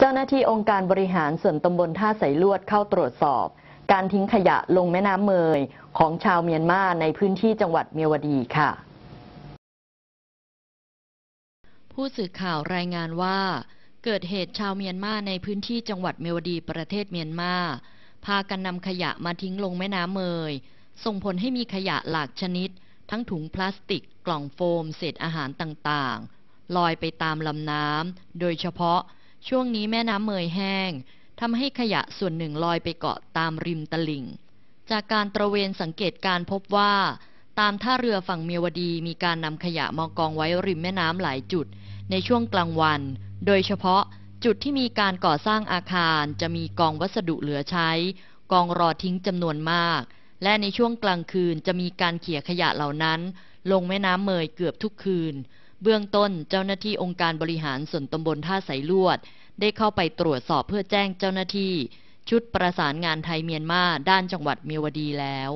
เจ้าหน้าที่องค์การบริหารส่วนตำบลท่าใสลวดเข้าตรวจสอบ การทิ้งขยะลงแม่น้ำเมยของชาวเมียนมาในพื้นที่จังหวัดเมียวดีค่ะ ผู้สื่อข่าวรายงานว่า เกิดเหตุชาวเมียนมาในพื้นที่จังหวัดเมียวดีประเทศเมียนมา พากันนำขยะมาทิ้งลงแม่น้ำเมย ส่งผลให้มีขยะหลากชนิด ทั้งถุงพลาสติกกล่องโฟม เศษอาหารต่างๆ ลอยไปตามลำน้ำโดยเฉพาะช่วงนี้แม่น้ำเมยแห้งทำให้ขยะส่วนหนึ่งลอยไปเกาะตามริมตลิ่ง จากการตระเวนสังเกตการพบว่า ตามท่าเรือฝั่งเมียวดีมีการนำขยะมอกองไว้ริมแม่น้ำหลายจุดในช่วงกลางวัน โดยเฉพาะ จุดที่มีการก่อสร้างอาคาร จะมีกองวัสดุเหลือใช้ กองรอทิ้งจำนวนมาก และในช่วงกลางคืนจะมีการเขี่ยขยะเหล่านั้น ลงแม่น้ำเมยเกือบทุกคืนเบื้องต้นเจ้าหน้าที่องค์การบริหารส่วนตำบลท่าสายลวด ได้เข้าไปตรวจสอบเพื่อแจ้งเจ้าหน้าที่ ชุดประสานงานไทยเมียนมาด้านจังหวัดเมียวดีแล้ว